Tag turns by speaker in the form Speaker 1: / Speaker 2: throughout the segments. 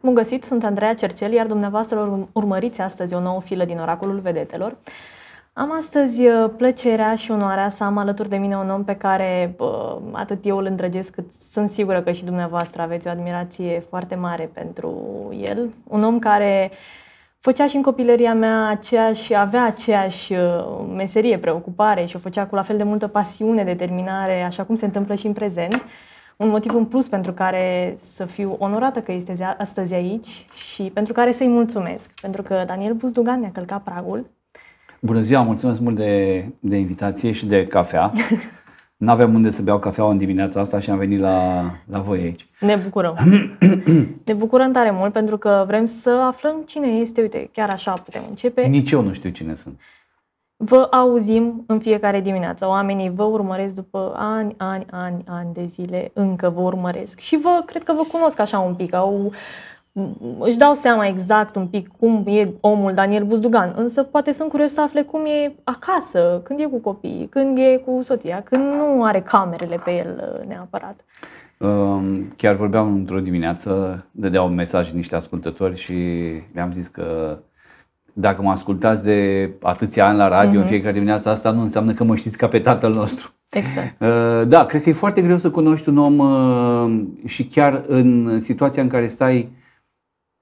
Speaker 1: Bun găsit, sunt Andreea Cercel, iar dumneavoastră urmăriți astăzi o nouă filă din Oracolul Vedetelor. Am astăzi uh, plăcerea și onoarea să am alături de mine un om pe care uh, atât eu îl îndrăgesc, cât sunt sigură că și dumneavoastră aveți o admirație foarte mare pentru el. Un om care făcea și în copilăria mea aceeași, avea aceeași uh, meserie, preocupare și o făcea cu la fel de multă pasiune, determinare, așa cum se întâmplă și în prezent un motiv în plus pentru care să fiu onorată că este astăzi aici și pentru care să-i mulțumesc. Pentru că Daniel Buzdugan ne-a călcat pragul.
Speaker 2: Bună ziua, mulțumesc mult de, de invitație și de cafea. Nu aveam unde să beau cafea în dimineața asta și am venit la, la voi aici. Ne bucurăm.
Speaker 1: ne bucurăm tare mult pentru că vrem să aflăm cine este. Uite, chiar așa putem începe. Nici
Speaker 2: eu nu știu cine sunt.
Speaker 1: Vă auzim în fiecare dimineață. Oamenii vă urmăresc după ani, ani, ani, ani de zile, încă vă urmăresc. Și vă, cred că vă cunosc așa un pic, au, își dau seama exact un pic cum e omul Daniel Buzdugan, însă poate sunt curios să afle cum e acasă, când e cu copiii, când e cu soția, când nu are camerele pe el uh, neapărat.
Speaker 2: Um, chiar vorbeam într-o dimineață, dădeau un mesaj niște ascultători și le-am zis că dacă mă ascultați de atâția ani la radio uh-huh. în mhm. fiecare dimineață, asta nu înseamnă că mă știți ca pe tatăl nostru. Exact. Uh, da, cred că e foarte greu să cunoști un om uh, și chiar în situația în care stai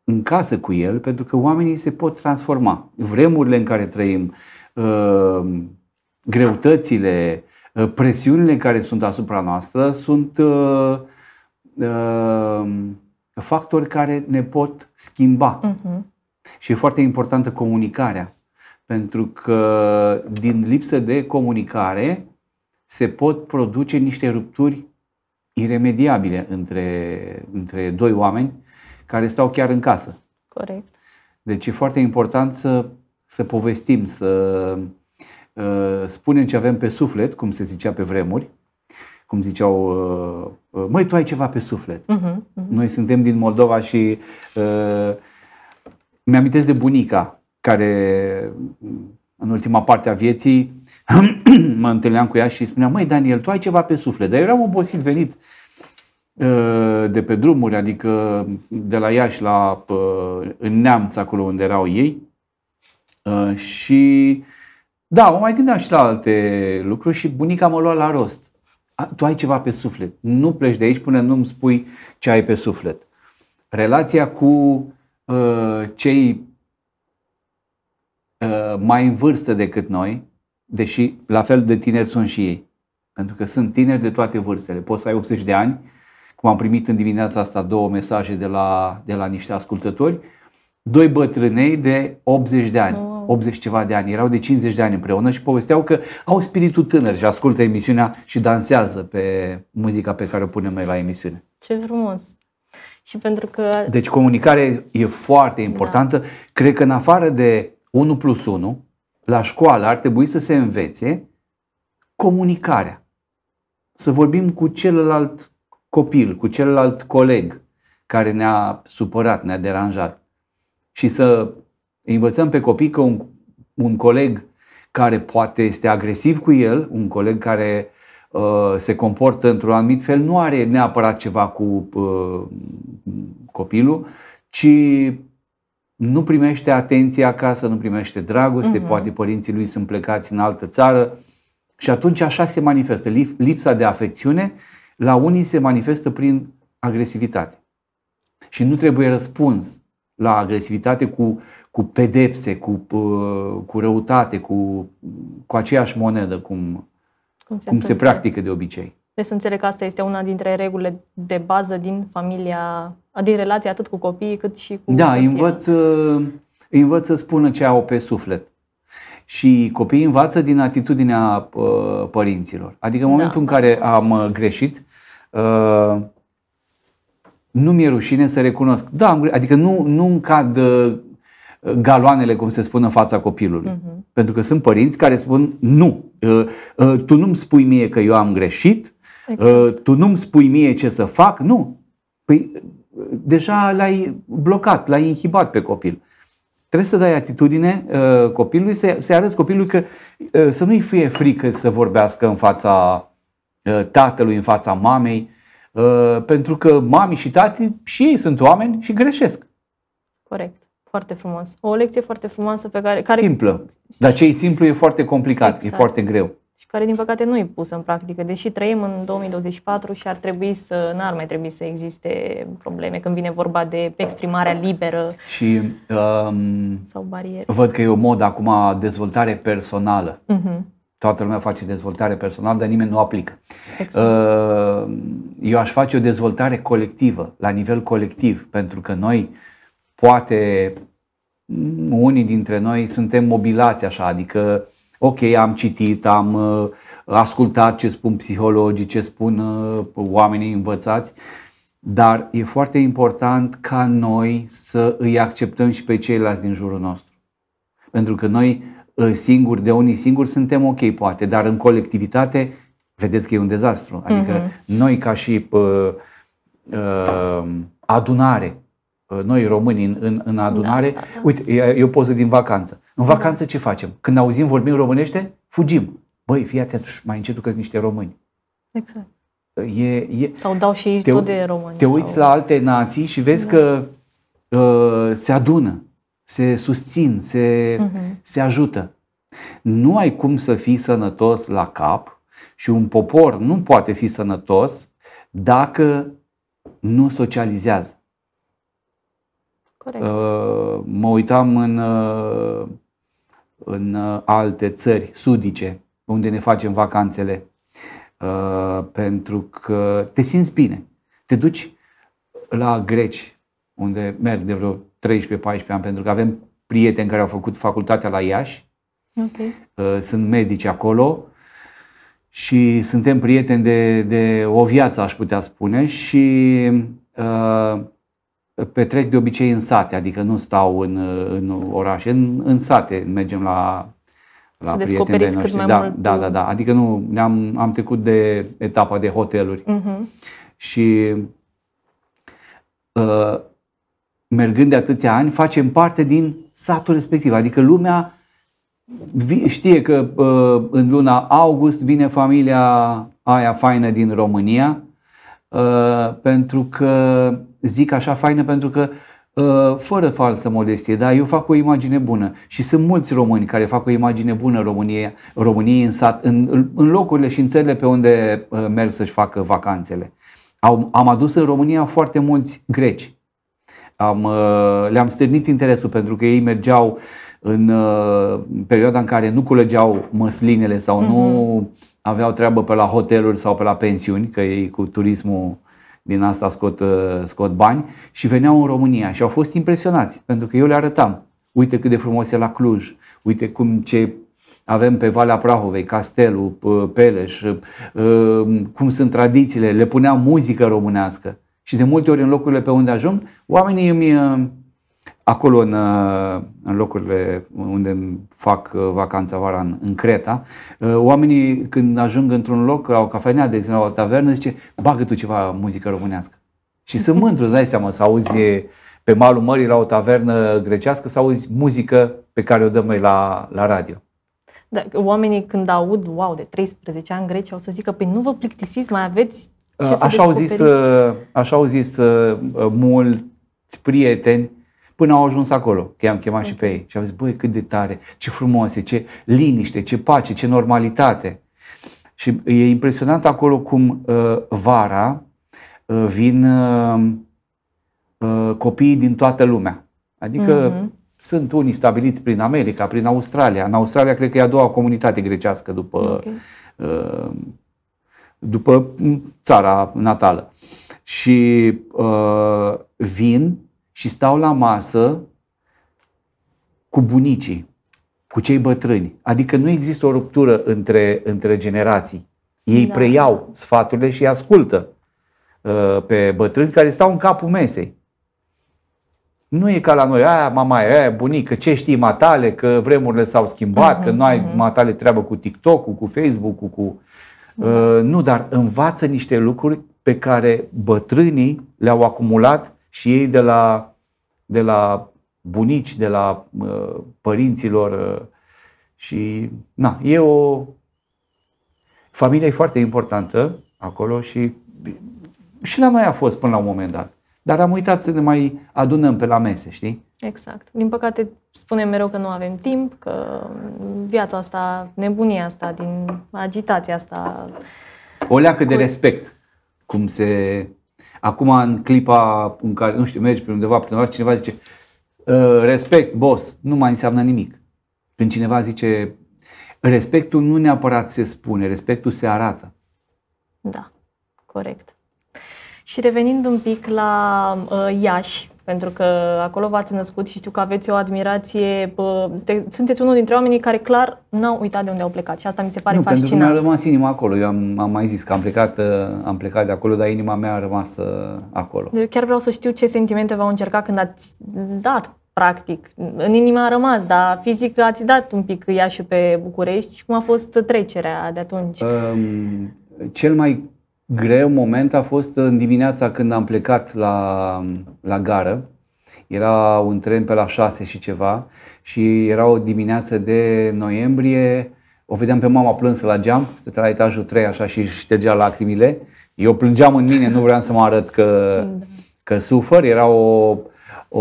Speaker 2: în casă cu el, pentru că oamenii se pot transforma. Vremurile în care trăim, uh, greutățile, presiunile care sunt asupra noastră sunt factori care ne pot schimba. Uh-huh. Și e foarte importantă comunicarea, pentru că din lipsă de comunicare se pot produce niște rupturi iremediabile între, între doi oameni care stau chiar în casă. Corect. Deci e foarte important să, să povestim, să uh, spunem ce avem pe suflet, cum se zicea pe vremuri, cum ziceau, uh, măi, tu ai ceva pe suflet. Uh-huh, uh-huh. Noi suntem din Moldova și uh, mi-amintesc de bunica care în ultima parte a vieții mă întâlneam cu ea și spunea, măi Daniel, tu ai ceva pe suflet, dar eu eram obosit venit uh, de pe drumuri, adică de la Iași la, uh, în Neamț, acolo unde erau ei. Uh, și da, mă mai gândeam și la alte lucruri și bunica mă lua la rost. Tu ai ceva pe suflet. Nu pleci de aici până nu-mi spui ce ai pe suflet. Relația cu Uh, cei uh, mai în vârstă decât noi, deși la fel de tineri sunt și ei. Pentru că sunt tineri de toate vârstele. Poți să ai 80 de ani, cum am primit în dimineața asta două mesaje de la, de la niște ascultători, doi bătrânei de 80 de ani. 80 ceva de ani, erau de 50 de ani împreună și povesteau că au spiritul tânăr și ascultă emisiunea și dansează pe muzica pe care o punem noi la emisiune.
Speaker 1: Ce frumos! și pentru că...
Speaker 2: Deci comunicarea e foarte da. importantă. Da. Cred că în afară de 1 plus 1, la școală ar trebui să se învețe comunicarea. Să vorbim cu celălalt copil, cu celălalt coleg care ne-a supărat, ne-a deranjat. Și să învățăm pe copii că un, un coleg care poate este agresiv cu el, un coleg care Uh, se comportă într-un anumit fel, nu are neapărat ceva cu uh, copilul, ci nu primește atenție acasă, nu primește dragoste, uh-huh. poate părinții lui sunt plecați în altă țară și atunci așa se manifestă. Lipsa de afecțiune la unii se manifestă prin agresivitate. Și nu trebuie răspuns la agresivitate cu, cu pedepse, cu, uh, cu răutate, cu, cu aceeași monedă, cum
Speaker 1: cum se, cum se practică de obicei. Deci să înțeleg că asta este una dintre regulile de bază din familia, din relația atât cu copiii cât și cu Da, soția. învăț,
Speaker 2: învăț să spună ce au pe suflet. Și copiii învață din atitudinea uh, părinților. Adică în da. momentul da. în care am uh, greșit, uh, nu mi-e rușine să recunosc. Da, am adică nu, nu îmi cad galoanele, cum se spune, în fața copilului. Uh-huh. Pentru că sunt părinți care spun nu Uh, uh, tu nu-mi spui mie că eu am greșit, uh, exact. tu nu-mi spui mie ce să fac. Nu. Păi deja l-ai blocat, l-ai inhibat pe copil. Trebuie să dai atitudine copilului, să-i arăți copilului că să nu-i fie frică să vorbească în fața tatălui, în fața mamei, pentru că mami și tati și ei sunt oameni și greșesc.
Speaker 1: Corect. Foarte frumos. O lecție foarte frumoasă pe care... care... Simplă.
Speaker 2: Dar ce e simplu e foarte complicat, exact. e foarte greu.
Speaker 1: Și care, din păcate, nu e pusă în practică, deși trăim în 2024 și ar trebui să, n-ar mai trebui să existe probleme când vine vorba de exprimarea liberă
Speaker 2: și, um, sau
Speaker 1: bariere. Văd
Speaker 2: că e o modă acum dezvoltare personală. Uh-huh. Toată lumea face dezvoltare personală, dar nimeni nu aplică. Exact. Uh, eu aș face o dezvoltare colectivă, la nivel colectiv, pentru că noi poate unii dintre noi suntem mobilați așa, adică ok, am citit, am uh, ascultat ce spun psihologii, ce spun uh, oamenii învățați, dar e foarte important ca noi să îi acceptăm și pe ceilalți din jurul nostru. Pentru că noi uh, singuri, de unii singuri, suntem ok, poate, dar în colectivitate, vedeți că e un dezastru. Adică uh-huh. noi ca și uh, uh, adunare Uh, noi românii în, în, în adunare. Da, da, Uite, e, e o poză din vacanță. În vacanță ce facem? Când auzim vorbim românește, fugim. Băi, fii atent, mai încet că niște români. Exact. Uh, e, e, sau dau și ei te, tot de
Speaker 1: români. Te uiți sau... la
Speaker 2: alte nații și vezi da. că uh, se adună, se susțin, se, uh-huh. se ajută. Nu ai cum să fii sănătos la cap și un popor nu poate fi sănătos dacă nu socializează. Corect. Uh, mă uitam în, uh, în uh, alte țări sudice, unde ne facem vacanțele, pentru că te simți bine. Te duci la greci, unde merg de vreo 13-14 ani, pentru că avem prieteni care au făcut facultatea la Iași, okay. sunt medici acolo și suntem prieteni de, de o viață, aș putea spune, și uh, petrec de obicei în sate, adică nu stau în, în orașe, în, în sate mergem la, la să prieteni de noștri. Cât da, mult da, da, da. Adică nu, am am trecut de etapa de hoteluri. Uh-huh. Și uh, mergând de atâția ani, facem parte din satul respectiv. Adică lumea știe că uh, în luna august vine familia aia faină din România, uh, pentru că zic așa faină pentru că uh, fără falsă modestie, dar eu fac o imagine bună și sunt mulți români care fac o imagine bună României, României în, sat, în, în locurile și în țările pe unde uh, merg să-și facă vacanțele. Am, am adus în România foarte mulți greci. Am, uh, le-am stârnit interesul pentru că ei mergeau în perioada în care nu culegeau măslinele sau nu mhm. aveau treabă pe la hoteluri sau pe la pensiuni, că ei cu turismul din asta scot, uh, scot bani și veneau în România și au fost impresionați pentru că eu le arătam. Uite cât de frumos e la Cluj, uite cum ce avem pe Valea Prahovei, Castelul, Peleș, uh, cum sunt tradițiile, le puneam muzică românească. Și de multe ori în locurile pe unde ajung, oamenii îmi uh, acolo în, uh, în locurile unde fac uh, vacanța vara în, în Creta, uh, oamenii când ajung într-un loc, la o cafenea, de exemplu, la o tavernă, zice, bagă tu ceva muzică românească. Și sunt mândru, îți dai seama, să auzi pe malul mării la o tavernă grecească, să auzi muzică pe care o dăm noi la, la radio.
Speaker 1: Da, oamenii când aud, wow, de 13 ani Grecia, o să zică, păi nu vă plictisiți, mai aveți
Speaker 2: ce să așa, au zis, așa au zis mulți prieteni până au ajuns acolo, că i-am chemat și pe ei. Și am zis, băi, cât de tare, ce frumos e, ce liniște, ce pace, ce normalitate. Și e impresionant acolo cum uh, vara uh, vin uh, uh, copiii din toată lumea. Adică uh-huh. sunt unii stabiliți prin America, prin Australia. În Australia cred că e a doua comunitate grecească după, okay. uh, după mm, țara natală. Și uh, vin și stau la masă cu bunicii, cu cei bătrâni. Adică nu există o ruptură între, între generații. Ei da. preiau sfaturile și ascultă uh, pe bătrâni care stau în capul mesei. Nu e ca la noi, aia mama, aia bunică, ce știi matale, că vremurile s-au schimbat, uh-huh, că mhm, nu ai uh-huh. Mhm. matale treabă cu TikTok-ul, cu Facebook-ul, cu... Da. Uh, nu, dar învață niște lucruri pe care bătrânii le-au acumulat și ei de la, de la bunici, de la uh, părinților uh, și na, e o... Familia e foarte importantă acolo și și la noi a fost până la un moment dat. Dar am uitat să ne mai adunăm pe la mese, știi?
Speaker 1: Exact. Din păcate, spunem mereu că nu avem timp, că viața asta, nebunia asta, din agitația asta...
Speaker 2: O leacă cu... de respect, cum se Acum, în clipa în care, nu știu, mergi pe undeva, pe undeva, cineva zice, uh, respect, boss, nu mai înseamnă nimic. Când cineva zice, respectul nu neapărat se spune, respectul se arată.
Speaker 1: Da, corect. Și revenind un pic la uh, Iași, pentru că acolo v-ați născut și știu că aveți o admirație. Bă, sunteți unul dintre oamenii care clar n-au uitat de unde au plecat și asta mi se pare nu, fascinant. Pentru că mi-a rămas
Speaker 2: inima acolo. Eu am, am mai zis că am plecat, uh, am plecat de acolo, dar inima mea a rămas uh, acolo.
Speaker 1: Eu chiar vreau să știu ce sentimente v-au încerca când ați dat practic. În inima a rămas, dar fizic ați dat un pic Iașiul pe București cum a fost trecerea de atunci?
Speaker 2: Um, cel mai greu moment a fost în dimineața când am plecat la, la gară. Era un tren pe la 6 și ceva și era o dimineață de noiembrie. O vedeam pe mama plânsă la geam, stătea la etajul 3 așa și ștergea lacrimile. Eu plângeam în mine, nu vreau să mă arăt că, că sufăr. Era o, o,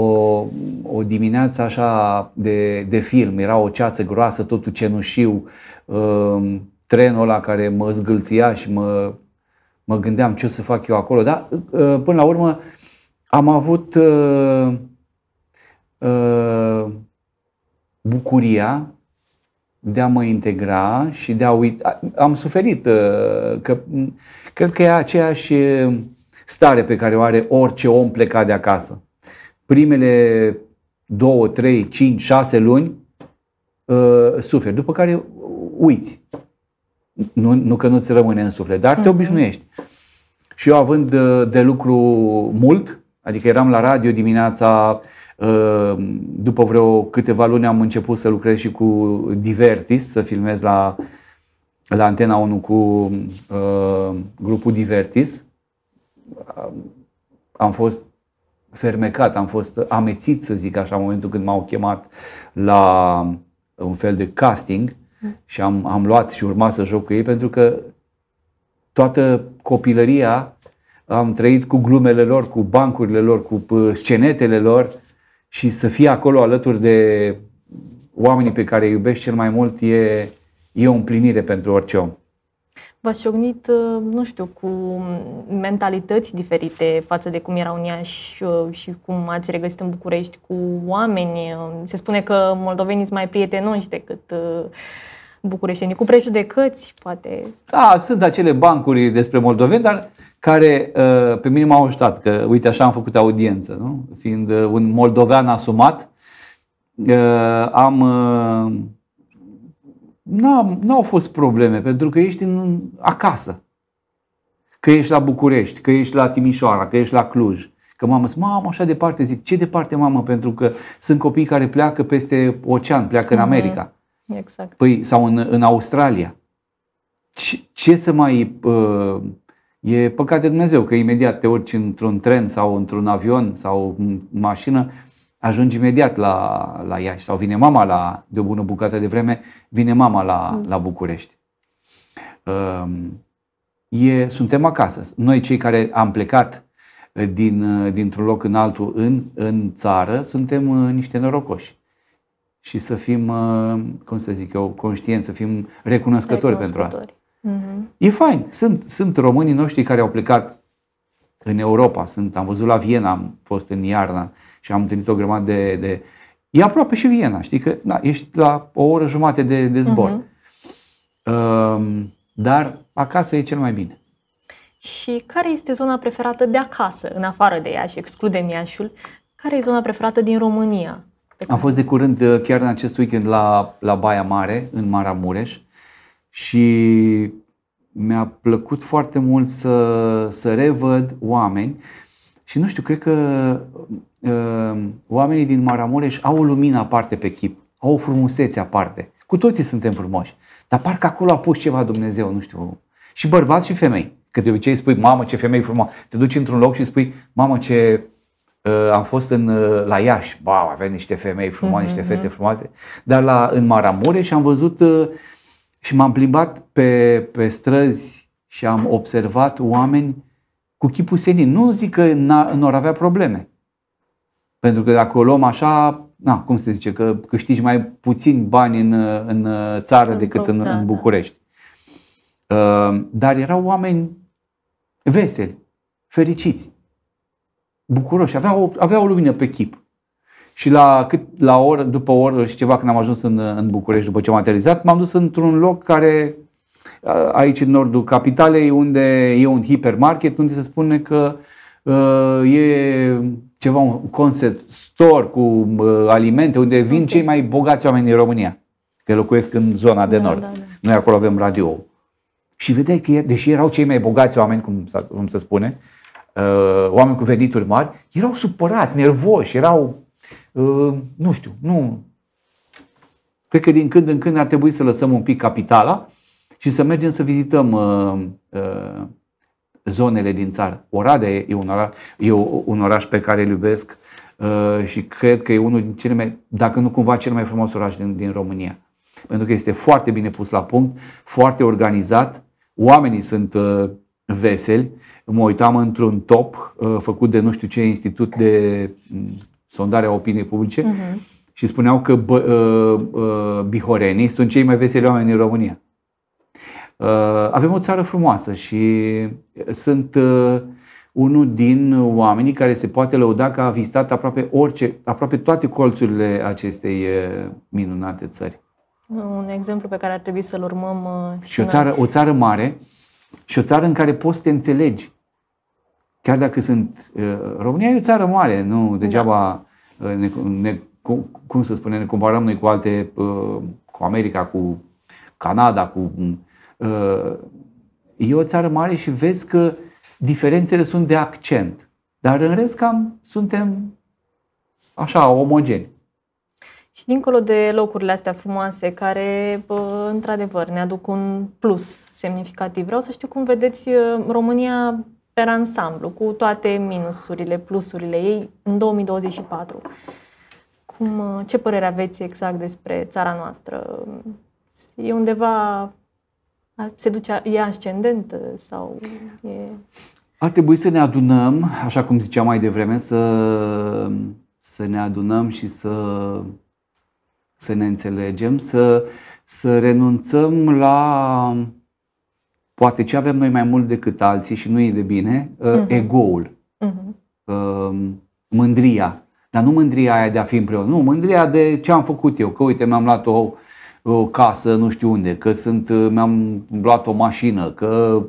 Speaker 2: o dimineață așa de, de film, era o ceață groasă, totul cenușiu, um, trenul ăla care mă zgâlția și mă mă gândeam ce o să fac eu acolo, dar uh, uh, până la urmă am avut uh, uh, bucuria de a mă integra și de a uita. Am suferit, uh, că cred că e aceeași uh, stare pe care o are orice om plecat de acasă. Primele 2, 3, 5, 6 luni uh, suferi, după care uiți. Nu, nu că nu-ți rămâne în suflet, dar te mhm. obișnuiești. Și eu având uh, de lucru mult, adică eram la radio dimineața, uh, după vreo câteva luni am început să lucrez și cu Divertis, să filmez la, la Antena 1 cu uh, grupul Divertis. Am fost fermecat, am fost amețit, să zic așa, în momentul când m-au chemat la un fel de casting și am, am luat și urma să joc cu ei pentru că toată copilăria am trăit cu glumele lor, cu bancurile lor, cu scenetele lor și să fie acolo alături de oamenii pe care îi iubești cel mai mult e, e o împlinire pentru orice om.
Speaker 1: V-ați șognit, ă, nu știu, cu mentalități diferite față de cum erau în Iași ă, și cum ați regăsit în București cu oameni. Se spune că moldovenii sunt mai prietenoși decât uh, bucureștenii, cu prejudecăți,
Speaker 2: poate. Da, sunt acele bancuri despre moldoveni, dar care uh, pe mine m-au ajutat, că uite așa am făcut audiență, nu? fiind uh, un moldovean asumat, uh, am nu am au fost probleme, pentru că ești în, acasă. Că ești la București, că ești la Timișoara, că ești la Cluj. Că mamă, mamă, așa departe, zic, ce departe, mamă, pentru că sunt copii care pleacă peste ocean, pleacă în mhm. America. Mm-hmm Exact. Păi, sau în, în Australia. Ce, ce să mai. Uh, e păcat de Dumnezeu că imediat te urci într-un tren sau într-un avion sau în mașină, ajungi imediat la, la Iași. Sau vine mama la. de o bună bucată de vreme, vine mama la, mm. la București. Uh, e, suntem acasă. Noi, cei care am plecat uh, din, uh, dintr-un loc în altul în, în țară, suntem uh, niște norocoși și să fim, uh, cum să zic eu, conștienți, să fim recunoscători, recunoscători. pentru asta. Mm-hmm. E fain. Sunt, sunt românii noștri care au plecat în Europa. Sunt, am văzut la Viena, am fost în iarna și am întâlnit o grămadă de, de... E aproape și Viena, știi că da, ești la o oră jumate de, de zbor. Mm-hmm. Uh, dar acasă e cel mai bine.
Speaker 1: Și care este zona preferată de acasă, în afară de Iași, excludem Iașiul? Care e zona preferată din România?
Speaker 2: Am fost de curând, uh, chiar în acest weekend, la, la Baia Mare, în Maramureș și mi-a plăcut foarte mult să, să revăd oameni și nu știu, cred că uh, oamenii din Maramureș au o lumină aparte pe chip, au o frumusețe aparte. Cu toții suntem frumoși, dar parcă acolo a pus ceva Dumnezeu, nu știu, și bărbați și femei. Că de obicei spui, mamă, ce femei frumoase. Te duci într-un loc și spui, mamă, ce Uh, am fost în, uh, la Iași, ba, avea niște femei frumoase, mm-hmm. niște mhm, fete mhm. frumoase, dar la, în Maramure și am văzut uh, și m-am plimbat pe, pe străzi și am observat oameni cu chipul senin. Nu zic că nu ar avea probleme, pentru că dacă o luăm așa, na, cum se zice, că câștigi mai puțin bani în, în țară în decât în, da, în da. București. Dar erau oameni veseli, fericiți bucuroși, avea o, avea o lumină pe chip. Și la, cât, la oră, după oră și ceva când am ajuns în, în București, după ce am aterizat, m-am dus într-un loc care, aici în nordul capitalei, unde e un hipermarket, unde se spune că uh, e ceva, un concept store cu uh, alimente, unde vin okay. cei mai bogați oameni din România, că locuiesc în zona de da, nord. Da, da. Noi acolo avem radio. Și vedeai că, deși erau cei mai bogați oameni, cum, cum se spune, uh, Uh, oameni cu venituri mari, erau supărați, nervoși, erau, uh, nu știu, nu. Cred că din când în când ar trebui să lăsăm un pic capitala și să mergem să vizităm uh, zonele din țară. Oradea e un oraș, e un oraș pe care îl iubesc și cred că e unul din cele mai, dacă nu cumva cel mai frumos oraș din, din România. Pentru că este foarte bine pus la punct, foarte organizat, oamenii sunt veseli. Mă uitam într-un top uh, făcut de nu știu ce institut de mm, sondare a opiniei publice uh-huh. și spuneau că bă, uh, uh bihorenii sunt cei mai veseli oameni din România. Uh, avem o țară frumoasă și sunt unul din oamenii care se poate lăuda că a vizitat aproape, orice, aproape toate colțurile acestei minunate țări.
Speaker 1: Un exemplu pe care ar trebui să-l urmăm. Și, și o țară, o
Speaker 2: țară mare uh, și o țară în care poți să te înțelegi. Chiar dacă sunt... Uh, România e o țară mare, nu degeaba da. uh, ne, ne, cum să spunem, ne comparăm noi cu alte, uh, cu America, cu Canada, cu... E o țară mare și vezi că diferențele sunt de accent. Dar în rest cam suntem așa, omogeni.
Speaker 1: Și dincolo de locurile astea frumoase care, bă, într-adevăr, ne aduc un plus semnificativ, vreau să știu cum vedeți uh, România pe ansamblu, cu toate minusurile, plusurile ei în 2024. Cum, uh, ce părere aveți exact despre țara noastră? E undeva, se duce, e ascendent sau e...
Speaker 2: Ar trebui să ne adunăm, așa cum ziceam mai devreme, să, să ne adunăm și să să ne înțelegem, să, să renunțăm la poate ce avem noi mai mult decât alții și nu e de bine, uh-huh. egoul, uh-huh. mândria. Dar nu mândria aia de a fi împreună, nu, mândria de ce am făcut eu, că uite mi-am luat o, o casă nu știu unde, că sunt, uh, mi-am luat o mașină, că uh,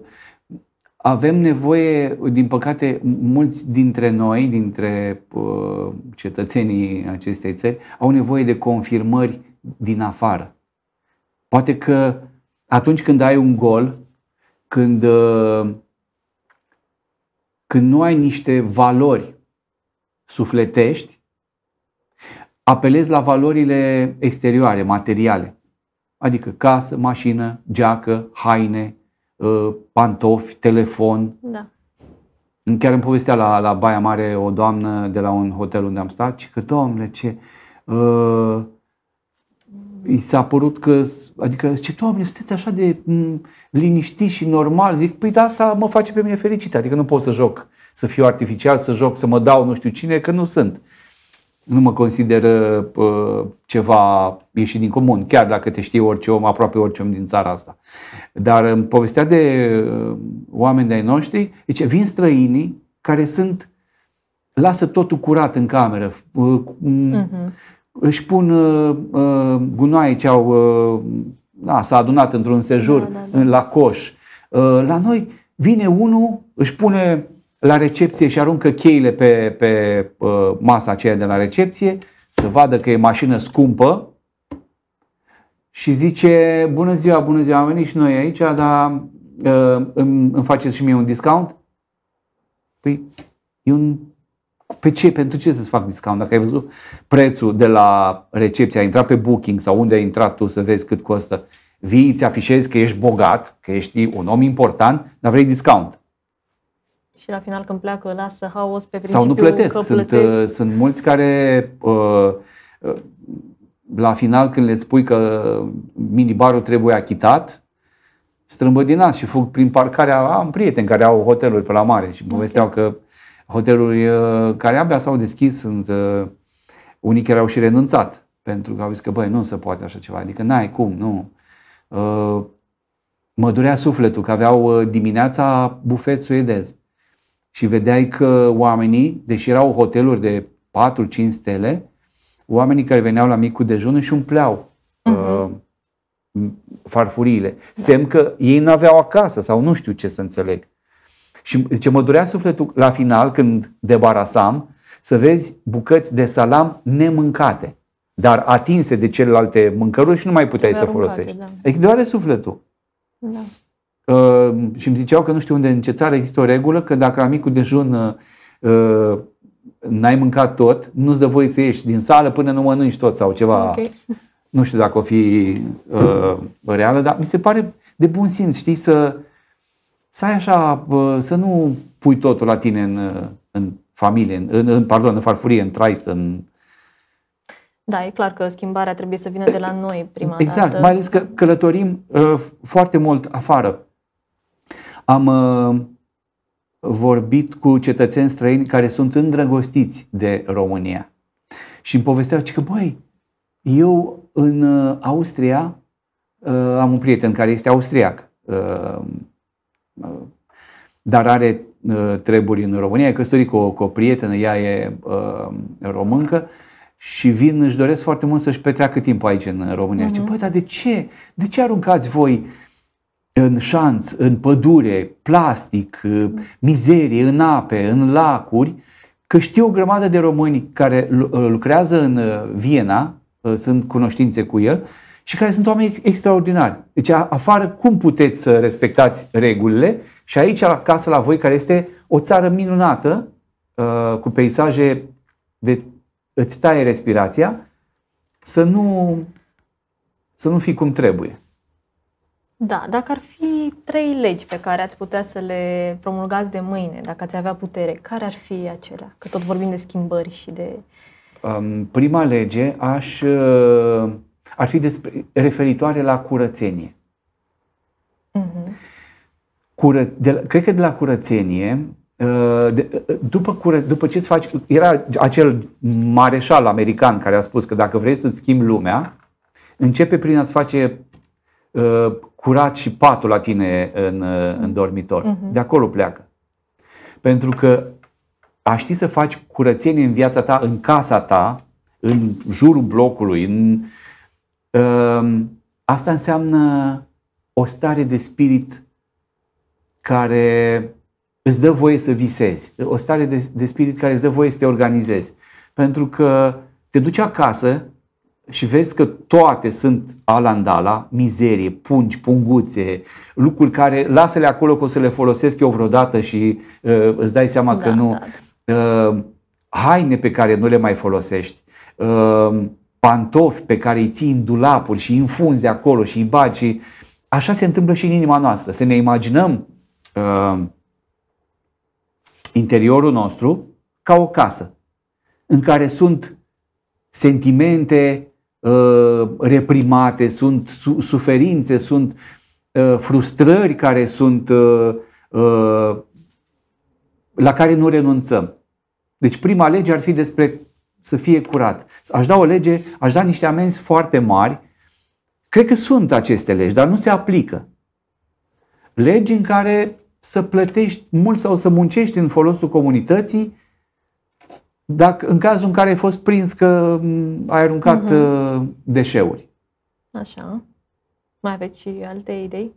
Speaker 2: avem nevoie, din păcate, mulți dintre noi, dintre uh, cetățenii acestei țări, au nevoie de confirmări din afară. Poate că atunci când ai un gol, când, uh, când nu ai niște valori sufletești, apelezi la valorile exterioare, materiale. Adică casă, mașină, geacă, haine, Uh, pantofi, telefon. Da. Chiar în povestea la, la Baia Mare o doamnă de la un hotel unde am stat și că, domnule, ce... Uh, i s-a părut că, adică ce, doamne, sunteți așa de m- liniștiți și normal, zic, păi da, asta mă face pe mine fericit, adică nu pot să joc, să fiu artificial, să joc, să mă dau nu știu cine, că nu sunt nu mă consideră uh, ceva ieșit din comun, chiar dacă te știe orice om, aproape orice om din țara asta. Dar în povestea de uh, oameni de-ai noștri, zice, vin străinii care sunt, lasă totul curat în cameră, uh, uh-huh. își pun uh, uh, gunoaie ce au, uh, s-a adunat într-un sejur da, da, da. la coș. Uh, la noi vine unul, își pune la recepție și aruncă cheile pe, pe uh, masa aceea de la recepție, să vadă că e mașină scumpă și zice, bună ziua, bună ziua, am venit și noi aici, dar uh, îmi, îmi faceți și mie un discount? Păi, e un... Pe ce? Pentru ce să-ți fac discount? Dacă ai văzut prețul de la recepție, ai intrat pe Booking sau unde ai intrat tu să vezi cât costă, vii, îți afișezi că ești bogat, că ești un om important, dar vrei discount
Speaker 1: și la final când pleacă lasă haos pe principiu Sau nu plătesc. Că sunt, uh,
Speaker 2: sunt mulți care uh, uh, la final când le spui că minibarul trebuie achitat, strâmbă din nas și fug prin parcarea. Am prieteni care au hoteluri pe la mare și povesteau okay. că hoteluri uh, care abia s-au deschis sunt uh, unii care au și renunțat pentru că au zis că băi, nu se poate așa ceva, adică n-ai cum, nu. Uh, mă durea sufletul că aveau dimineața bufet suedez, și vedeai că oamenii, deși erau hoteluri de 4-5 stele, oamenii care veneau la micul dejun își umpleau uh-huh. uh, mhm. farfuriile. Da. Semn că ei nu aveau acasă sau nu știu ce să înțeleg. Și ce mă durea sufletul la final, când debarasam, să vezi bucăți de salam nemâncate, dar atinse de celelalte mâncăruri și nu mai puteai să folosești. da. Adică doare sufletul. Da și îmi ziceau că nu știu unde, în ce țară există o regulă, că dacă la micul dejun uh, uh, n-ai mâncat tot, nu-ți dă voie să ieși din sală până nu mănânci tot sau ceva. Okay. Nu știu dacă o fi uh, reală, dar mi se pare de bun simț, știi, să, să ai așa, uh, să nu pui totul la tine în, uh, în familie, în, în, pardon, în farfurie, în traist, în...
Speaker 1: Da, e clar că schimbarea trebuie să vină de la noi prima exact, dată. Exact, mai ales
Speaker 2: că călătorim uh, foarte mult afară am uh, vorbit cu cetățeni străini care sunt îndrăgostiți de România și îmi povesteau că, băi, eu în uh, Austria uh, am un prieten care este austriac, dar are treburi în România, e căsătorit cu, cu o prietenă, ea e româncă și vin, își doresc foarte mult să-și petreacă timp aici în România. Mm-hmm. Uh-huh. Și, mhm. băi, dar de ce? De ce aruncați voi uh, în șanț, în pădure, plastic, mm. uh, mizerie, în ape, în lacuri, că știu o grămadă de români care uh, lucrează în uh, Viena, sunt cunoștințe cu el, și care sunt oameni extraordinari. Deci afară cum puteți să respectați regulile și aici acasă la voi, care este o țară minunată, cu peisaje de îți taie respirația, să nu, să nu fii cum trebuie.
Speaker 1: Da, dacă ar fi trei legi pe care ați putea să le promulgați de mâine, dacă ați avea putere, care ar fi acelea? Că tot vorbim de schimbări și de...
Speaker 2: Um, prima lege aș, uh, ar fi despre, referitoare la curățenie. Mhm. Cură, de cred că de la curățenie, uh, de, uh, după, cură, după ce îți faci... Era acel mareșal american care a spus că dacă vrei să-ți schimbi lumea, începe prin a-ți face Uh, curat și patul la tine în, uh, în dormitor. Uh-huh. De acolo pleacă. Pentru că a ști să faci curățenie în viața ta, în casa ta, în jurul blocului, în, um, asta înseamnă o stare de spirit care îți dă voie să visezi, o stare de, de spirit care îți dă voie să te organizezi. Pentru că te duci acasă și vezi că toate sunt alandala, mizerie, pungi, punguțe, lucruri care lasă-le acolo că o să le folosesc eu vreodată și uh, îți dai seama da, că nu. Da. Uh, haine pe care nu le mai folosești, uh, pantofi pe care îi ții în dulapuri și îi înfunzi acolo și îi bagi. Așa se întâmplă și în inima noastră. Să ne imaginăm uh, interiorul nostru ca o casă în care sunt sentimente, Uh, reprimate, sunt suferințe, sunt uh, frustrări care sunt uh, la care nu renunțăm. Deci prima lege ar fi despre să fie curat. Aș da o lege, aș da niște amenzi foarte mari. Cred că sunt aceste legi, dar nu se aplică. Legi în care să plătești mult sau să muncești în folosul comunității dacă, în cazul în care ai fost prins că ai aruncat uh-huh. deșeuri.
Speaker 1: Așa. Mai aveți și alte idei?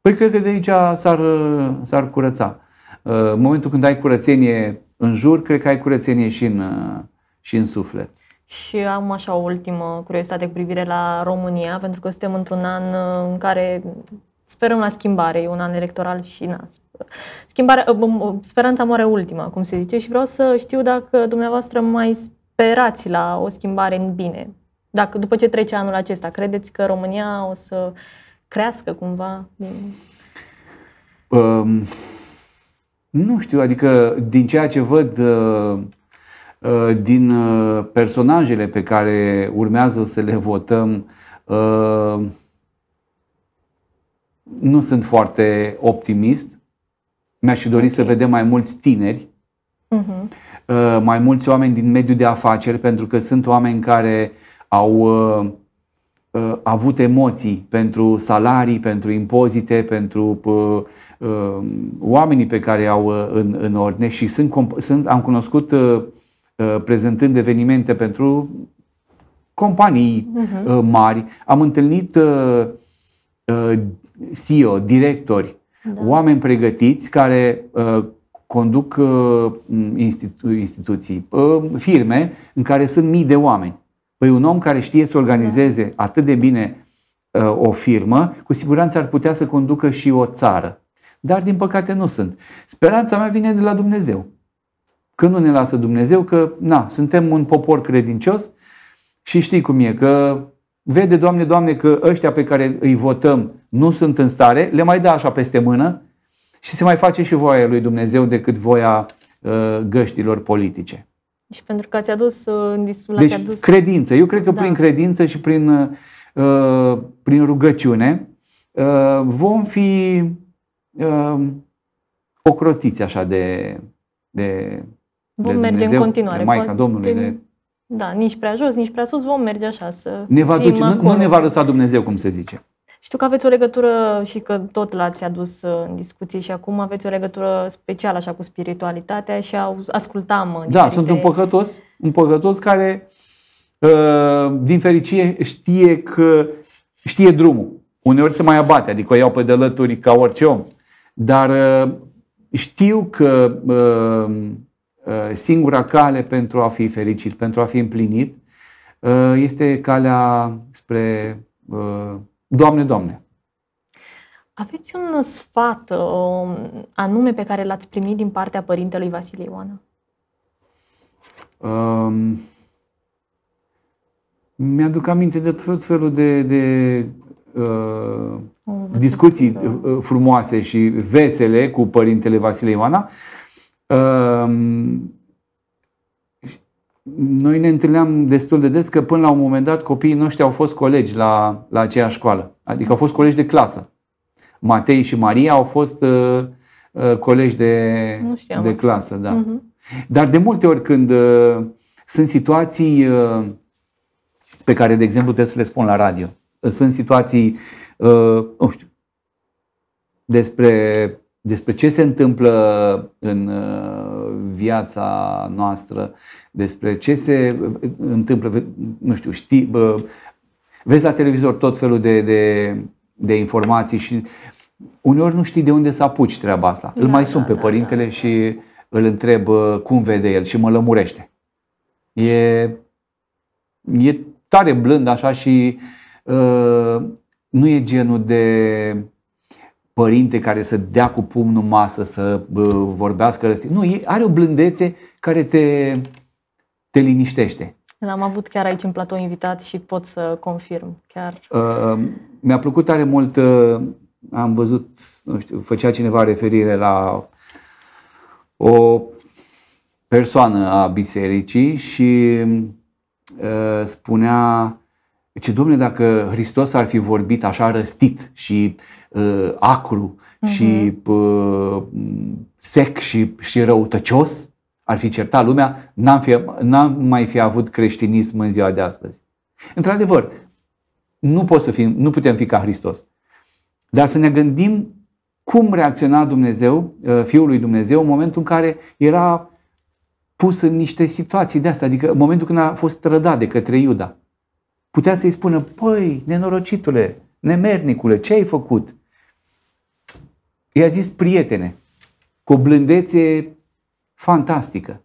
Speaker 2: Păi cred că de aici s-ar, uh, s-ar curăța. Uh, în momentul când ai curățenie în jur, cred că ai curățenie și în, uh, și în suflet.
Speaker 1: Și am așa o ultimă curiozitate cu privire la România, pentru că suntem într-un an în care sperăm la schimbare, e un an electoral și na, Schimbarea, speranța moare ultima, cum se zice, și vreau să știu dacă dumneavoastră mai sperați la o schimbare în bine. Dacă după ce trece anul acesta, credeți că România o să crească cumva?
Speaker 2: Um, nu știu, adică din ceea ce văd eh, eh, din eh, personajele pe care urmează să le votăm, ehm, nu sunt foarte optimist. Mi-aș fi dorit okay. să vedem mai mulți tineri, uh-huh. mai mulți oameni din mediul de afaceri, pentru că sunt oameni care au uh, uh avut emoții pentru salarii, pentru impozite, pentru uh, uh, oamenii pe care au uh, în, în ordine și sunt, sunt, am cunoscut uh, uh, prezentând evenimente pentru companii uh-huh. uh, mari. Am întâlnit uh, uh, CEO, directori da. oameni pregătiți care uh, conduc uh, institu- instituții, uh, firme în care sunt mii de oameni. Păi un om care știe să organizeze da. atât de bine uh, o firmă, cu siguranță ar putea să conducă și o țară. Dar din păcate nu sunt. Speranța mea vine de la Dumnezeu. Că nu ne lasă Dumnezeu, că na, suntem un popor credincios și știi cum e, că vede, Doamne, Doamne, că ăștia pe care îi votăm nu sunt în stare, le mai dă așa peste mână și se mai face și voia lui Dumnezeu decât voia uh, găștilor politice.
Speaker 1: Și pentru că ați adus uh, în discuție. Deci, adus...
Speaker 2: credință. Eu cred că da. prin credință și prin, uh, uh, prin rugăciune uh, vom fi uh, ocrotiți așa de, de Vom de merge Dumnezeu, în continuare. De Maica Domnului, de
Speaker 1: da, nici prea jos, nici prea sus, vom merge așa să Ne va duce, nu, nu ne va
Speaker 2: lăsa Dumnezeu, cum se zice.
Speaker 1: Știu că aveți o legătură și că tot l-ați adus în discuție și acum aveți o legătură specială așa cu spiritualitatea și ascultam
Speaker 2: uh, Da, sunt un păcătos, un păcătos care uh, din fericire știe că știe drumul. Uneori se mai abate, adică o iau pe delături ca orice om, dar uh, știu că Uh, singura cale pentru a fi fericit, pentru a fi împlinit, uh, este calea spre uh, Doamne, Doamne.
Speaker 1: Aveți un sfat anume pe care l-ați primit din partea părintelui Vasile Ioană?
Speaker 2: Um, mi-aduc aminte de tot felul de, de uh, discuții da. frumoase și vesele cu părintele Vasile Ioana. Uh, Ehm, noi ne întâlneam destul de des că până la un moment dat copiii noștri au fost colegi la, la aceeași școală. Adică au fost colegi de clasă. Matei și Maria au fost uh, uh, colegi de, știam de clasă. Da.
Speaker 1: Uh-huh.
Speaker 2: Dar de multe ori când uh, sunt situații uh, pe care, de exemplu, trebuie să le spun la radio, sunt situații, uh, nu știu, despre despre ce se întâmplă în uh, viața noastră, despre ce se uh, întâmplă, nu știu, știi, bă, vezi la televizor tot felul de, de, de informații și uneori nu știi de unde să apuci treaba asta. Da, îl mai da, sun pe da, părintele da, da. și îl întreb cum vede el și mă lămurește. E, e tare blând așa și uh, nu e genul de părinte care să dea cu pumnul masă, să vorbească răstit. Nu, are o blândețe care te, te liniștește.
Speaker 1: L-am avut chiar aici în platou invitat și pot să confirm. Chiar.
Speaker 2: Uh, mi-a plăcut tare mult, uh, am văzut, nu știu, făcea cineva referire la o persoană a bisericii și uh, spunea ce deci, domne, dacă Hristos ar fi vorbit așa răstit și uh, acru uh-huh. și mhm. uh, sec și, și răutăcios, ar fi certat lumea, n-am, fi, n-am mai fi avut creștinism în ziua de astăzi. Într-adevăr, nu, pot să fim, nu putem fi ca Hristos. Dar să ne gândim cum reacționa Dumnezeu, uh, Fiul lui Dumnezeu, în momentul în care era pus în niște situații de asta, adică în momentul când a fost trădat de către Iuda putea să-i spună, păi, nenorocitule, nemernicule, ce ai făcut? I-a zis prietene, cu o blândețe fantastică.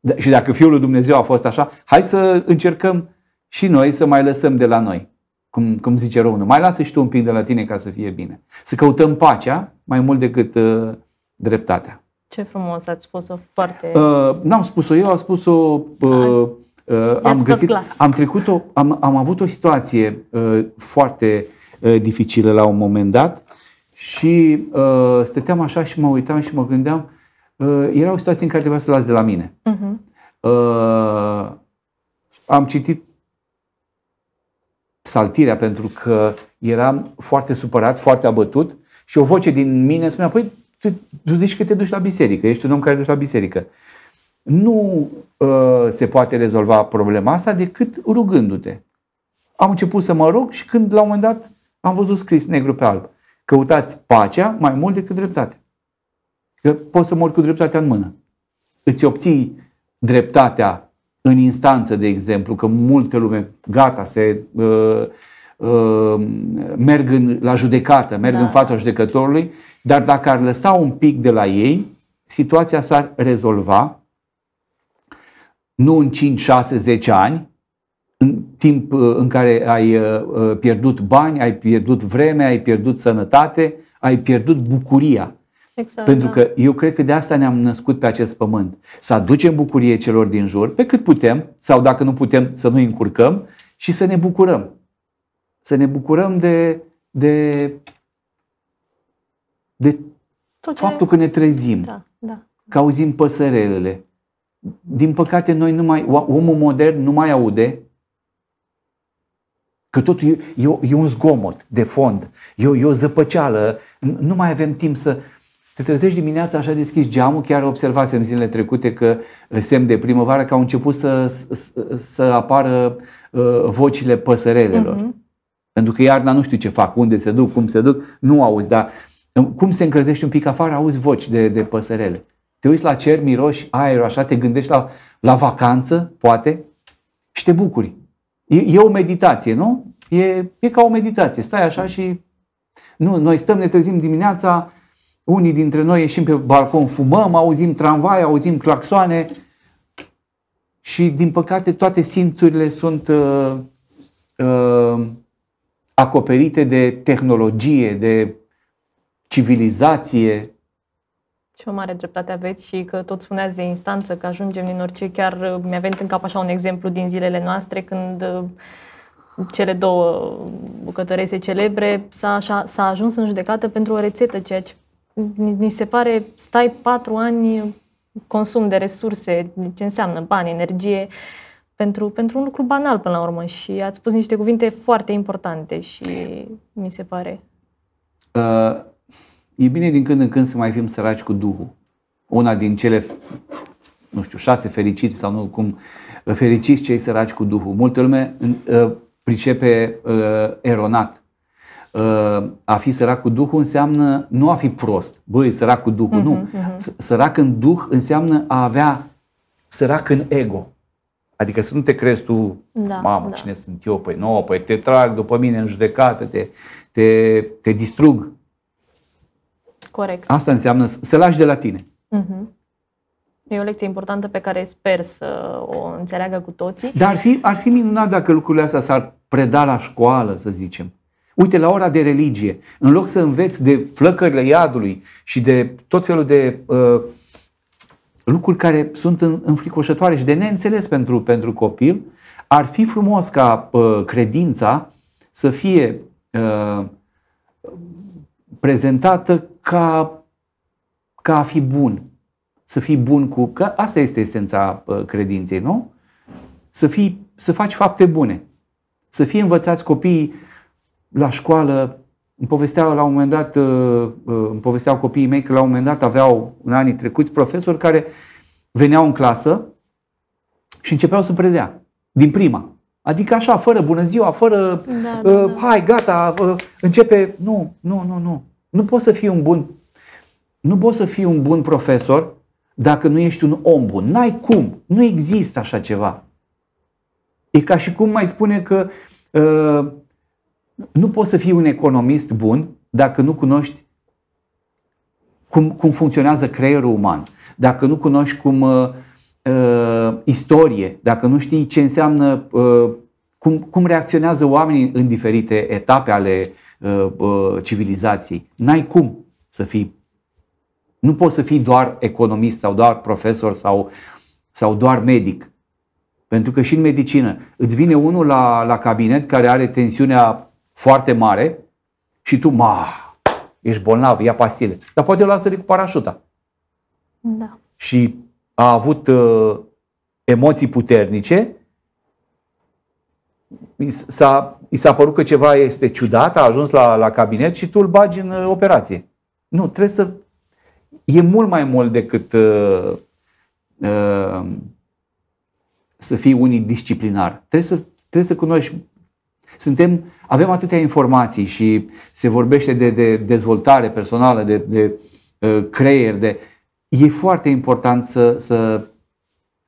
Speaker 2: Da, și dacă Fiul lui Dumnezeu a fost așa, hai să încercăm și noi să mai lăsăm de la noi. Cum, cum zice românul, mai lasă și tu un pic de la tine ca să fie bine. Să căutăm pacea mai mult decât uh, dreptatea.
Speaker 1: Ce frumos ați spus-o, foarte... Uh,
Speaker 2: n-am spus-o eu, a spus-o uh, Uh, am, găsit, am, trecut o, am, am avut o situație uh, foarte uh, dificilă la un moment dat și uh, stăteam așa și mă uitam și mă gândeam, uh, era o situație în care trebuia să las de la mine. Uh-huh. Uh, am citit saltirea pentru că eram foarte supărat, foarte abătut și o voce din mine spunea, păi tu, tu zici că te duci la biserică, ești un om care duci la biserică. Uh, nu uh, se poate rezolva problema asta decât rugându-te. Am început să mă rog și când la un moment dat am văzut scris negru pe alb. Căutați pacea mai mult decât dreptate. Că poți să mori cu dreptatea în mână. Îți obții dreptatea în instanță, de exemplu, că multe lume, gata, se uh, uh, merg în, la judecată, merg da. în fața judecătorului, dar dacă ar lăsa un pic de la ei, situația s-ar rezolva nu în 5, 6, 10 ani, în timp uh, în care ai uh, uh, pierdut bani, ai pierdut vreme, ai pierdut sănătate, ai pierdut bucuria. Exact, Pentru da. că eu cred că de asta ne-am născut pe acest pământ. Să aducem bucurie celor din jur, pe cât putem, sau dacă nu putem, să nu încurcăm și să ne bucurăm. Să ne bucurăm de, de, de Tot faptul că ne trezim, da, da. că auzim păsărelele, din păcate, noi nu mai, omul modern nu mai aude că totul e, e, e un zgomot de fond, e, e o zăpăceală, nu mai avem timp să... Te trezești dimineața așa deschizi geamul, chiar observasem zilele trecute că uh, semn de primăvară că au început să, să, să apară uh, vocile păsărelelor. Uh-huh. Pentru că iarna nu știu ce fac, unde se duc, cum se duc, nu auzi, dar uh, cum se încălzește un pic afară, auzi voci de, de păsărele. Te uiți la cer, miroși aerul, așa, te gândești la, la vacanță, poate, și te bucuri. E, e o meditație, nu? E, e ca o meditație. Stai așa și... Nu, noi stăm, ne trezim dimineața, unii dintre noi ieșim pe balcon, fumăm, auzim tramvai, auzim claxoane și, din păcate, toate simțurile sunt uh, uh, acoperite de tehnologie, de civilizație,
Speaker 1: ce mare dreptate aveți și că tot spuneați de instanță, că ajungem din orice. Chiar uh, mi-a venit în cap așa un exemplu din zilele noastre când uh, cele două bucătărese celebre s-a, s-a ajuns în judecată pentru o rețetă, ceea ce mi se pare stai patru ani consum de resurse, ce înseamnă bani, energie, pentru, pentru un lucru banal până la urmă și ați spus niște cuvinte foarte importante și mi se pare.
Speaker 2: Uh E bine din când în când să mai fim săraci cu Duhul. Una din cele, nu știu, șase fericiți sau nu, cum fericiți cei săraci cu Duhul. Multă lume uh, pricepe uh, eronat. Uh, a fi sărac cu Duhul înseamnă nu a fi prost. Băi, sărac cu Duhul, uh-huh, nu. Uh-huh. Sărac în Duh înseamnă a avea sărac în ego. Adică să nu te crezi tu, da, mamă, da. cine sunt eu, păi nouă, păi te trag după mine în judecată, te, te, te distrug. Corect. Asta înseamnă să lași de la tine.
Speaker 1: Uh-huh. E o lecție importantă pe care sper să o înțeleagă cu toții. Dar ar fi,
Speaker 2: ar fi minunat dacă lucrurile astea s-ar preda la școală, să zicem. Uite, la ora de religie, în loc să înveți de flăcările iadului și de tot felul de uh, lucruri care sunt înfricoșătoare și de neînțeles pentru, pentru copil, ar fi frumos ca uh, credința să fie uh, prezentată ca, ca a fi bun. Să fii bun cu... Că asta este esența credinței, nu? Să, fii, să faci fapte bune. Să fie învățați copiii la școală. Îmi povesteau la un moment dat, îmi povesteau copiii mei că la un moment dat aveau în anii trecuți profesori care veneau în clasă și începeau să predea. Din prima. Adică așa, fără bună ziua, fără da, da, da. hai, gata, începe. Nu, nu, nu, nu. Nu poți să fii un bun, nu poți să fii un bun profesor dacă nu ești un om bun. N-ai cum. Nu există așa ceva. E ca și cum mai spune că uh, nu poți să fii un economist bun dacă nu cunoști cum, cum funcționează creierul uman, dacă nu cunoști cum uh, uh, istorie, dacă nu știi ce înseamnă uh, cum, cum reacționează oamenii în diferite etape ale uh, uh, civilizației? N-ai cum să fii. Nu poți să fii doar economist sau doar profesor sau, sau doar medic. Pentru că și în medicină îți vine unul la, la cabinet care are tensiunea foarte mare și tu, ma, ești bolnav, ia pastile. Dar poate o lasă cu parașuta. Da. Și a avut uh, emoții puternice i s-a părut că ceva este ciudat, a ajuns la, la cabinet și tu îl bagi în uh, operație. Nu, trebuie să... E mult mai mult decât uh, uh, să fii unii disciplinar. Trebuie să, trebuie să cunoști. Suntem, avem atâtea informații și se vorbește de, de dezvoltare personală, de, de uh, creier, de... E foarte important să, să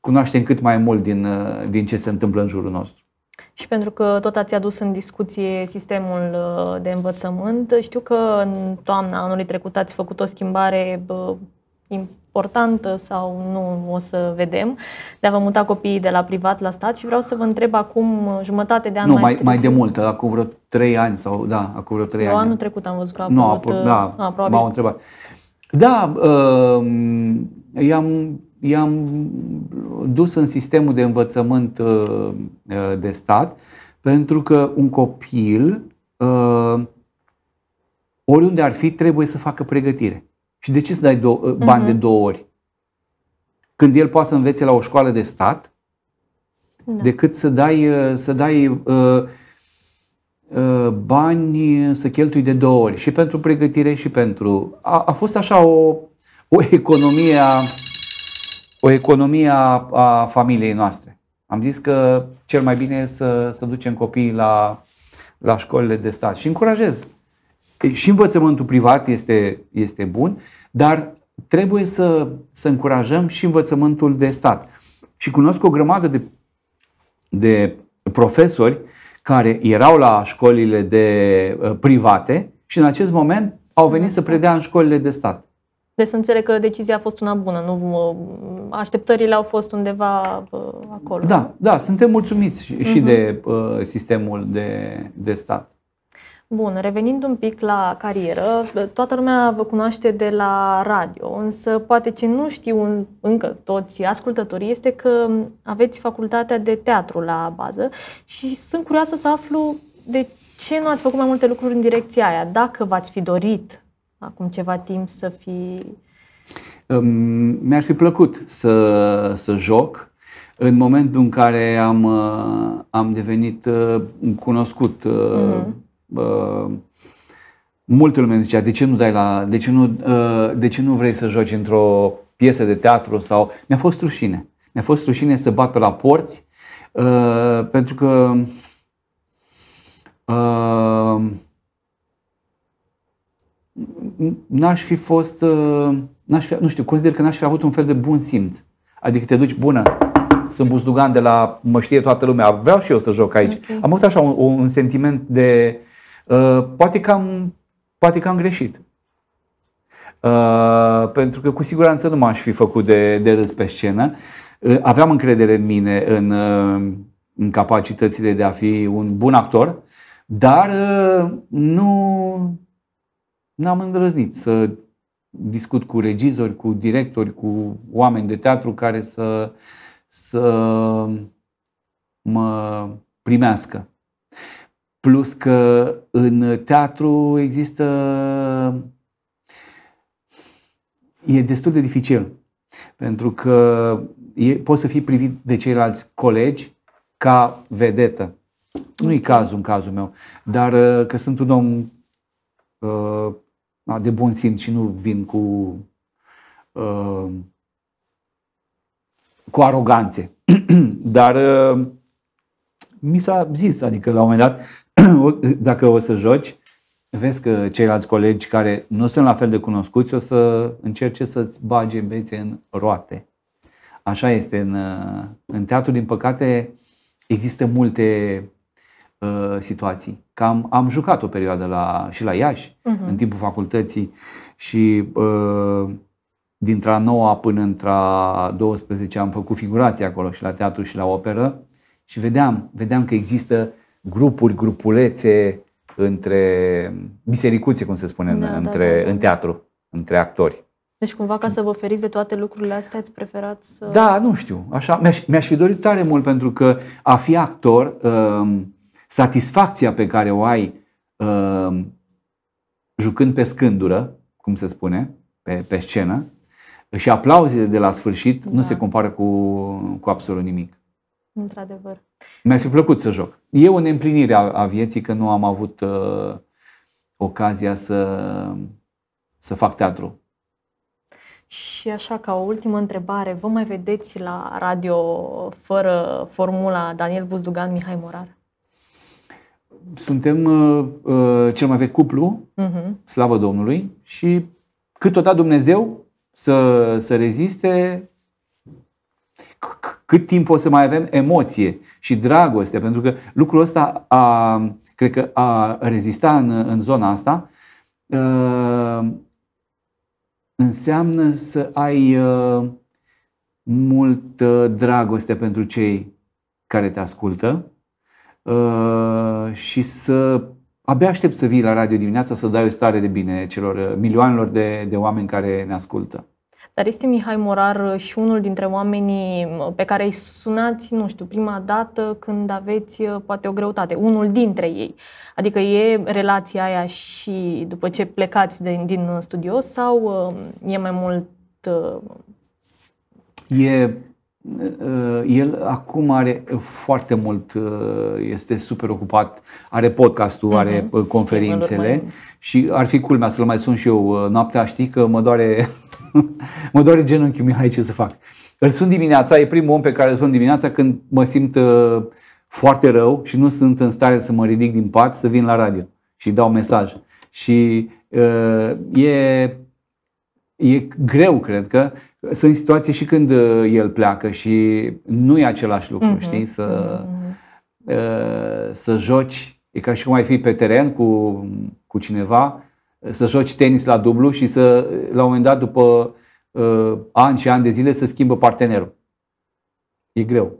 Speaker 2: cunoaștem cât mai mult din, uh, din ce se întâmplă în jurul nostru
Speaker 1: și pentru că tot ați adus în discuție sistemul uh, de învățământ, știu că în toamna anului trecut ați făcut o schimbare importantă sau nu o să vedem, de a vă muta copiii de la privat la stat și vreau să vă întreb acum uh, jumătate de an nu, mai, mai, mai de
Speaker 2: mult, acum vreo trei ani sau da, acum vreo trei ani. Anul
Speaker 1: trecut am văzut că a nu, apă, uh, da, a, probabil. m-au
Speaker 2: întrebat. Da, uh, i-am i-am dus în sistemul de învățământ uh, uh, de stat, pentru că un copil, uh, oriunde ar fi, trebuie să facă pregătire. Și de ce să dai bani uh-huh. de mhm. două ori? Când el poate să învețe la o școală de stat, da. decât să dai, să dai bani să cheltui de două ori, și pentru pregătire și pentru... A, a fost așa o, o economie a o economie a, a familiei noastre. Am zis că cel mai bine e să, să ducem copiii la, la școlile de stat și încurajez. Și învățământul privat este, este bun, dar trebuie să, să încurajăm și învățământul de stat. Și cunosc o grămadă de, de profesori care erau la școlile de uh, private și în acest moment au venit să predea în școlile de stat.
Speaker 1: De deci să înțeleg că decizia a fost una bună, nu așteptările au fost undeva acolo. Da,
Speaker 2: da, suntem mulțumiți și, uh-huh. de uh, sistemul de, de stat.
Speaker 1: Bun, revenind un pic la carieră, toată lumea vă cunoaște de la radio, însă poate ce nu știu încă toți ascultătorii este că aveți facultatea de teatru la bază și sunt curioasă să aflu de ce nu ați făcut mai multe lucruri în direcția aia, dacă v-ați fi dorit acum ceva timp să fi...
Speaker 2: Mi-ar fi plăcut să, să joc. În momentul în care am, uh, am devenit uh, cunoscut, mm-hmm. Uh, multă lume zicea, de ce nu dai la, de ce nu, uh, de ce nu vrei să joci într-o piesă de teatru sau... Mi-a fost rușine. Mi-a fost rușine să bat pe la porți uh, pentru că uh, n-aș fi fost, uh, n-aș fi, nu știu, consider că n-aș fi avut un fel de bun simț. Adică te duci, bună, sunt buzdugan de la, mă știe toată lumea, vreau și eu să joc aici. Okay. Am avut așa un, un sentiment de, uh, poate, că am, poate că am greșit. Uh, pentru că cu siguranță nu m-aș fi făcut de, de râs pe scenă. Uh, aveam încredere în mine, în, uh, în capacitățile de a fi un bun actor, dar uh, nu, n-am îndrăznit să discut cu regizori, cu directori, cu oameni de teatru care să, să mă primească. Plus că în teatru există. e destul de dificil. Pentru că e, poți să fii privit de ceilalți colegi ca vedetă. Nu e cazul în cazul meu, dar uh, că sunt un om uh, Ah, de bun simț și nu vin cu, uh, cu aroganțe. Dar uh, mi s-a zis, adică la un moment dat, dacă o să joci, vezi că ceilalți colegi care nu sunt la fel de cunoscuți o să încerce să-ți bage bețe în roate. Așa este în, uh, în teatru, din păcate, există multe uh, situații. Că am, am jucat o perioadă la, și la Iași, uh-huh. în timpul facultății și uh, dintre a 9 până între a 12 am făcut figurații acolo și la teatru și la operă și vedeam, vedeam că există grupuri, grupulețe între bisericuțe, cum se spune, da, da între, da, da. în teatru, între actori.
Speaker 1: Deci cumva ca să vă feriți de toate lucrurile astea, ați preferat să... Da, nu
Speaker 2: știu. Așa, mi-aș, mi-aș fi dorit tare mult pentru că a fi actor um, satisfacția pe care o ai uh, jucând pe scândură, cum se spune, pe, pe scenă, și aplauzele de la sfârșit da. nu se compară cu, cu absolut nimic.
Speaker 1: Într-adevăr.
Speaker 2: Mi-ar fi plăcut să joc. E o neîmplinire a, a vieții că nu am avut uh, ocazia să, să fac teatru.
Speaker 1: Și așa, ca o ultimă întrebare, vă mai vedeți la radio fără formula Daniel Buzdugan, Mihai Morar?
Speaker 2: suntem uh, uh, cel mai vechi cuplu, uh-huh. slavă Domnului, și cât Dumnezeu să, să reziste cât timp o să mai avem emoție și dragoste, pentru că lucrul ăsta a, cred că a rezista în, în zona asta uh, înseamnă să ai uh, multă dragoste pentru cei care te ascultă, Uh, și să abia aștept să vii la radio dimineața să dai o stare de bine celor uh, milioanelor de, de oameni care ne ascultă.
Speaker 1: Dar este Mihai Morar uh, și unul dintre oamenii pe care îi sunați, nu știu, prima dată când aveți poate o greutate, unul dintre ei. Adică e relația aia și după ce plecați din, din studio sau e mai mult...
Speaker 2: E Uh, el acum are uh, foarte mult, uh, este super ocupat, are podcastul, uh-huh. are mhm. conferințele și ar fi culmea să-l mai sun și eu noaptea, știi că mă doare, mă doare genunchiul Mihai, ce să fac? Îl sun dimineața, e primul om pe care îl sun dimineața când mă simt foarte rău și nu sunt în stare să mă ridic din pat, să vin la radio și dau mesaj. Și e, e greu, cred că, sunt situații și când uh, el pleacă și nu e același lucru, mm-hmm. știi? Să, mhm. uh, să joci, e ca și cum ai fi pe teren cu, cu cineva, uh, să joci tenis la dublu și să, la un moment dat, după uh, ani și ani de zile, să schimbă partenerul. E greu.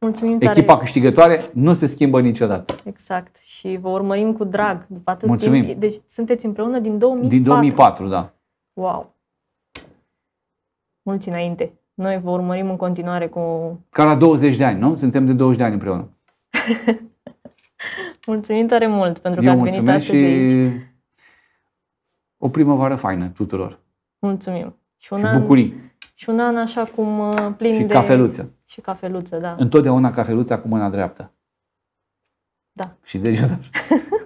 Speaker 1: Mulțumim tare. Echipa
Speaker 2: câștigătoare nu se schimbă niciodată.
Speaker 1: Exact. Și vă urmărim cu drag. După atât Mulțumim. Timp. Deci sunteți împreună din 2004. Din 2004, da. Wow mulți înainte. Noi vă urmărim în continuare cu...
Speaker 2: Ca la 20 de ani, nu? Suntem de 20 de ani împreună.
Speaker 1: Mulțumim tare mult pentru că Eu ați venit astăzi și aici.
Speaker 2: o primăvară faină tuturor.
Speaker 1: Mulțumim. Și, un și an, bucurii. Și un an așa cum uh, plin și de... cafeluță. Și cafeluță, da.
Speaker 2: Întotdeauna cafeluța cu mâna dreaptă. Da. Și degetul.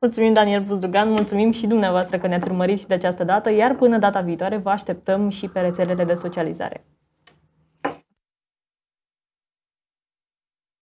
Speaker 1: Mulțumim, Daniel Buzdugan, mulțumim și dumneavoastră că ne-ați urmărit și de această dată, iar până data viitoare vă așteptăm și pe rețelele de socializare.